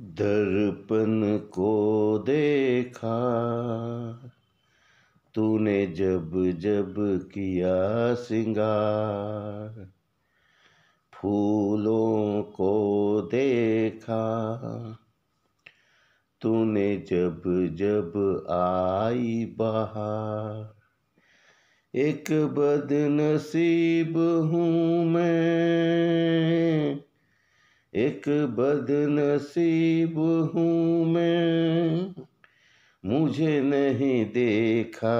दर्पण को देखा तूने जब जब किया सिंगार फूलों को देखा तूने जब जब आई बाहर एक बदनसीब हूँ मैं एक बदनसीब हूँ मैं मुझे नहीं देखा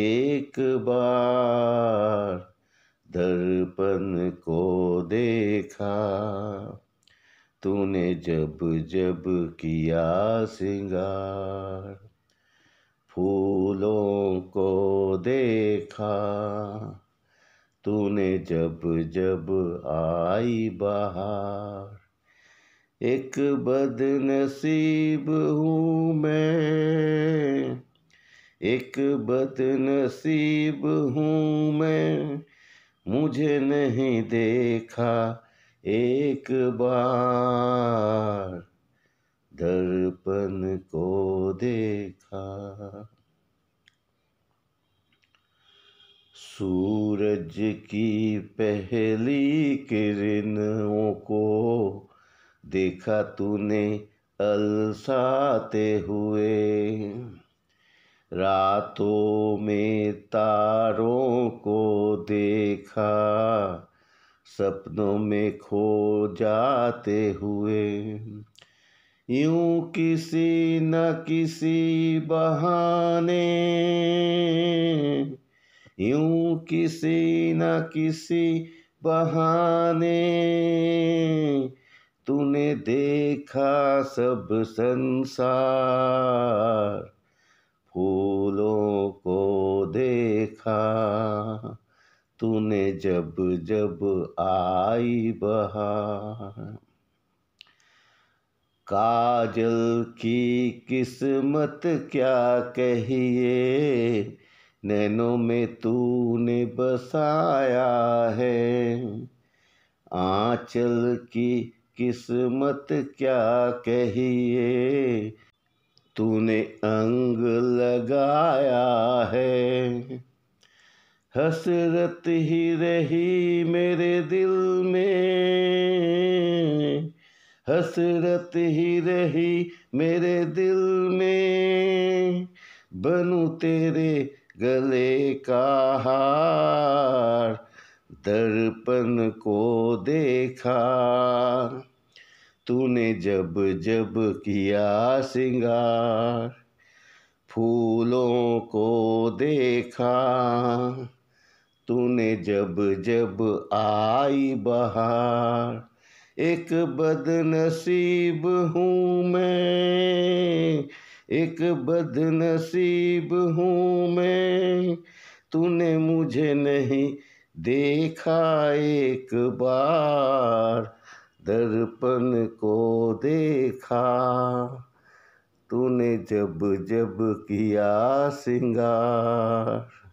एक बार दर्पण को देखा तूने जब जब किया सिंगार फूलों को देखा तूने जब जब आई बाहर एक बदनसीब हूँ मैं एक बदनसीब हूँ मैं मुझे नहीं देखा एक बार दर्पण को देखा सूरज की पहली किरणों को देखा तूने अलसाते हुए रातों में तारों को देखा सपनों में खो जाते हुए यूं किसी न किसी बहाने यूं किसी न किसी बहाने तूने देखा सब संसार फूलों को देखा तूने जब जब आई बहार काजल की किस्मत क्या कहिए नैनों में तूने बसाया है आंचल की किस्मत क्या कहिए तूने अंग लगाया है हसरत ही रही मेरे दिल में हसरत ही रही मेरे दिल में बनू तेरे गले का हार दर्पण को देखा तूने जब जब किया सिंगार फूलों को देखा तूने जब जब आई बहार एक बदनसीब हूँ मैं एक बदनसीब हूँ मैं तूने मुझे नहीं देखा एक बार दर्पण को देखा तूने जब जब किया सिंगार